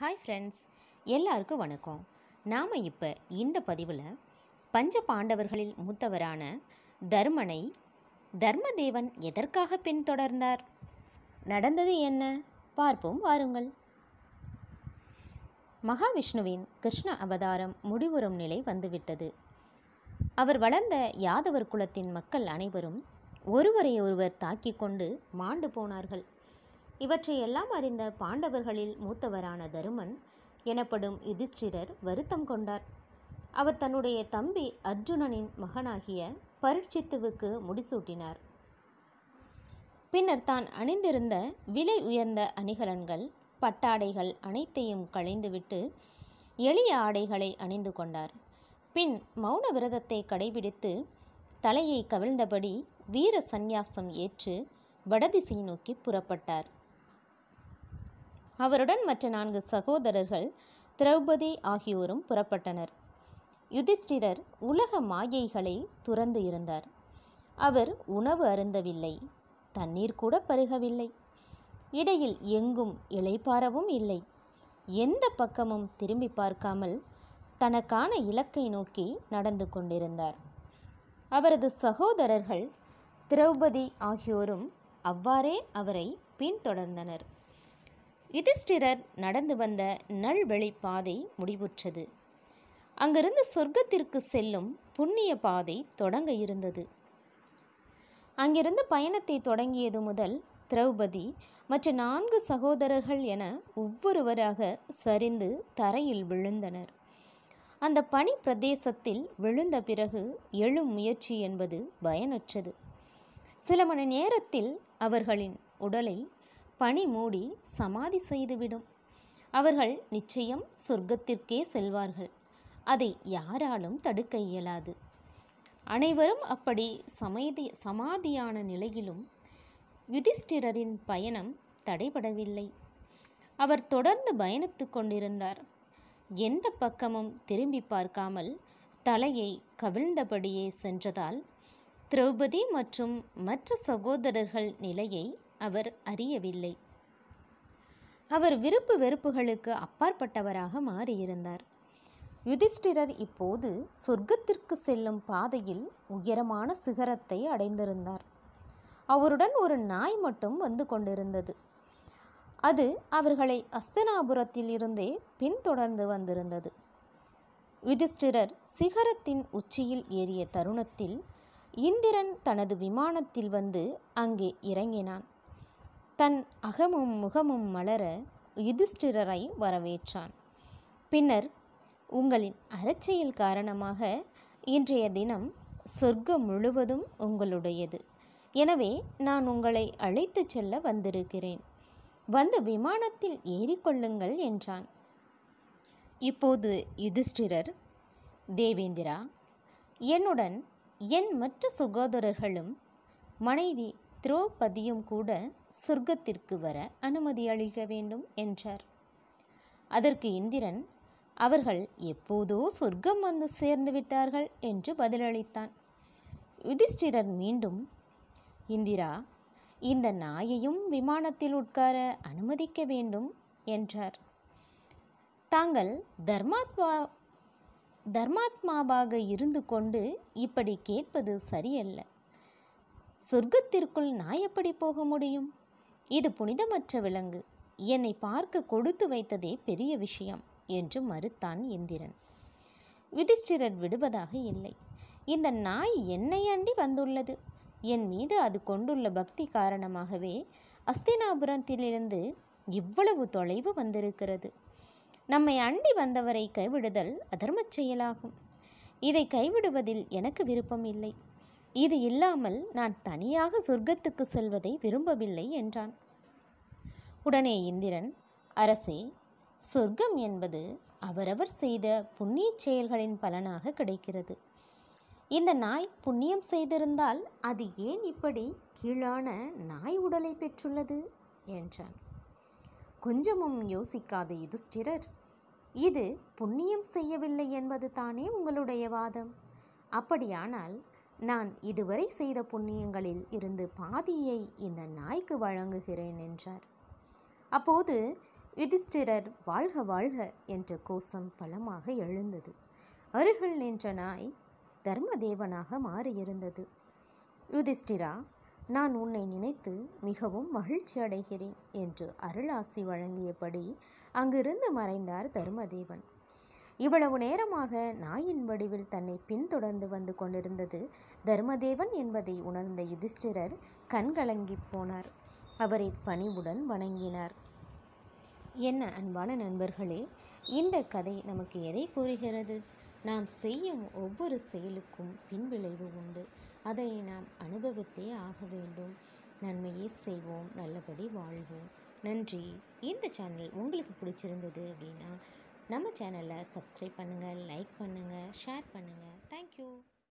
hi friends எல்லாருக்கும் வணக்கம் நாம் இப்போ இந்த பதிவில் பஞ்ச பாண்டவர்களில் மூத்தவரான தர்மனை தர்மதேவன் எதற்காக பின்தொடர்ந்தார் நடந்தது என்ன பார்ப்போம் வாருங்கள் மகாவிஷ்ணுவின் கிருஷ்ண அவதாரம் முடிவுறும் நிலை வந்துவிட்டது அவர் வளர்ந்த யாதவர் குலத்தின் மக்கள் அனைவரும் ஒருவரையொருவர் தாக்கிக் கொண்டு மாண்டு போனார்கள் இவற்றையெல்லாம் அறிந்த பாண்டவர்களில் மூத்தவரான தருமன் எனப்படும் யுதிஷ்டிரர் வருத்தம் கொண்டார் அவர் தன்னுடைய தம்பி அர்ஜுனனின் மகனாகிய பரிட்சித்துவுக்கு முடிசூட்டினார் பின்னர் தான் அணிந்திருந்த விலை உயர்ந்த அணிகலன்கள் பட்டாடைகள் அனைத்தையும் களைந்துவிட்டு எளிய ஆடைகளை அணிந்து கொண்டார் பின் மௌன விரதத்தை கடைபிடித்து தலையை கவிழ்ந்தபடி வீர சந்நியாசம் ஏற்று வடதிசை நோக்கி புறப்பட்டார் அவருடன் மற்ற நான்கு சகோதரர்கள் திரௌபதி ஆகியோரும் புறப்பட்டனர் யுதிஷ்டிரர் உலக மாயைகளை துறந்து இருந்தார் அவர் உணவு அருந்தவில்லை தண்ணீர் கூட பருகவில்லை இடையில் எங்கும் இலைப்பாறவும் இல்லை எந்த பக்கமும் திரும்பி பார்க்காமல் தனக்கான இலக்கை நோக்கி நடந்து கொண்டிருந்தார் அவரது சகோதரர்கள் திரௌபதி ஆகியோரும் அவ்வாறே அவரை பின்தொடர்ந்தனர் யுதிஷ்டிரர் நடந்து வந்த நல்வழி பாதை முடிவுற்றது அங்கிருந்து சொர்க்கத்திற்கு செல்லும் புண்ணிய பாதை தொடங்க இருந்தது அங்கிருந்து பயணத்தை தொடங்கியது முதல் திரௌபதி மற்ற நான்கு சகோதரர்கள் என ஒவ்வொருவராக சரிந்து தரையில் விழுந்தனர் அந்த பனி பிரதேசத்தில் விழுந்த பிறகு எழும் முயற்சி என்பது பயனற்றது சில மணி நேரத்தில் அவர்களின் உடலை பணி மூடி சமாதி செய்துவிடும் அவர்கள் நிச்சயம் சொர்க்கத்திற்கே செல்வார்கள் அதை யாராலும் தடுக்க இயலாது அனைவரும் அப்படி சமைதி சமாதியான நிலையிலும் யுதிஷ்டிரரின் பயணம் தடைபடவில்லை அவர் தொடர்ந்து பயணித்து கொண்டிருந்தார் எந்த பக்கமும் திரும்பி பார்க்காமல் தலையை கவிழ்ந்தபடியே சென்றதால் திரௌபதி மற்றும் மற்ற சகோதரர்கள் நிலையை அவர் அறியவில்லை அவர் விருப்பு வெறுப்புகளுக்கு அப்பாற்பட்டவராக மாறியிருந்தார் யுதிஷ்டிரர் இப்போது சொர்க்கத்திற்கு செல்லும் பாதையில் உயரமான சிகரத்தை அடைந்திருந்தார் அவருடன் ஒரு நாய் மட்டும் வந்து கொண்டிருந்தது அது அவர்களை அஸ்தனாபுரத்தில் இருந்தே பின்தொடர்ந்து வந்திருந்தது யுதிஷ்டிரர் சிகரத்தின் உச்சியில் ஏறிய தருணத்தில் இந்திரன் தனது விமானத்தில் வந்து அங்கே இறங்கினான் தன் அகமும் முகமும் மலர யுதிஷ்டிரரை வரவேற்றான் பின்னர் உங்களின் அலட்சியல் காரணமாக இன்றைய தினம் சொர்க்கம் முழுவதும் உங்களுடையது எனவே நான் உங்களை அழைத்து செல்ல வந்திருக்கிறேன் வந்து விமானத்தில் ஏறிக்கொள்ளுங்கள் என்றான் இப்போது யுதிஷ்டிரர் தேவேந்திரா என்னுடன் என் மற்ற சுகோதரர்களும் மனைவி திரௌபதியும் கூட சொர்க்கத்திற்கு வர அனுமதி அளிக்க வேண்டும் என்றார் அதற்கு இந்திரன் அவர்கள் எப்போதோ சொர்க்கம் வந்து சேர்ந்து விட்டார்கள் என்று பதிலளித்தான் யுதிஷ்டிரர் மீண்டும் இந்திரா இந்த நாயையும் விமானத்தில் உட்கார அனுமதிக்க வேண்டும் என்றார் தாங்கள் தர்மாத்மா தர்மாத்மாவாக இருந்து கொண்டு இப்படி கேட்பது சரியல்ல சொர்க்கத்திற்குள் நான் எப்படி போக முடியும் இது புனிதமற்ற விலங்கு என்னை பார்க்க கொடுத்து வைத்ததே பெரிய விஷயம் என்று மறுத்தான் இந்திரன் யுதிஷ்டிரர் விடுவதாக இல்லை இந்த நாய் என்னை அண்டி வந்துள்ளது என் மீது அது கொண்டுள்ள பக்தி காரணமாகவே அஸ்தினாபுரத்திலிருந்து இவ்வளவு தொலைவு வந்திருக்கிறது நம்மை அண்டி வந்தவரை கைவிடுதல் அதர்மச் செயலாகும் இதை கைவிடுவதில் எனக்கு விருப்பம் இல்லை இது இல்லாமல் நான் தனியாக சொர்க்கத்துக்கு செல்வதை விரும்பவில்லை என்றான் உடனே இந்திரன் அரசே சொர்க்கம் என்பது அவரவர் செய்த புண்ணிய செயல்களின் பலனாக கிடைக்கிறது இந்த நாய் புண்ணியம் செய்திருந்தால் அது ஏன் இப்படி கீழான நாய் உடலை பெற்றுள்ளது என்றான் கொஞ்சமும் யோசிக்காத யுதிஷ்டிரர் இது புண்ணியம் செய்யவில்லை என்பது தானே உங்களுடைய வாதம் அப்படியானால் நான் இதுவரை செய்த புண்ணியங்களில் இருந்து பாதியை இந்த நாய்க்கு வழங்குகிறேன் என்றார் அப்போது யுதிஷ்டிரர் வாழ்க வாழ்க என்ற கோஷம் பலமாக எழுந்தது அருகில் நின்ற நாய் தர்மதேவனாக மாறியிருந்தது யுதிஷ்டிரா நான் உன்னை நினைத்து மிகவும் மகிழ்ச்சி அடைகிறேன் என்று அருளாசி வழங்கியபடி அங்கிருந்து மறைந்தார் தர்மதேவன் இவ்வளவு நேரமாக நாயின் வடிவில் தன்னை பின்தொடர்ந்து வந்து கொண்டிருந்தது தர்மதேவன் என்பதை உணர்ந்த யுதிஷ்டிரர் கண்கலங்கி போனார் அவரை பணிவுடன் வணங்கினார் என்ன அன்பான நண்பர்களே இந்த கதை நமக்கு எதை கூறுகிறது நாம் செய்யும் ஒவ்வொரு செயலுக்கும் பின்விளைவு உண்டு அதை நாம் அனுபவித்தே ஆக வேண்டும் நன்மையே செய்வோம் நல்லபடி வாழ்வோம் நன்றி இந்த சேனல் உங்களுக்கு பிடிச்சிருந்தது அப்படின்னா நம்ம சேனலை சப்ஸ்கிரைப் பண்ணுங்கள் லைக் பண்ணுங்கள் ஷேர் பண்ணுங்கள் தேங்க்யூ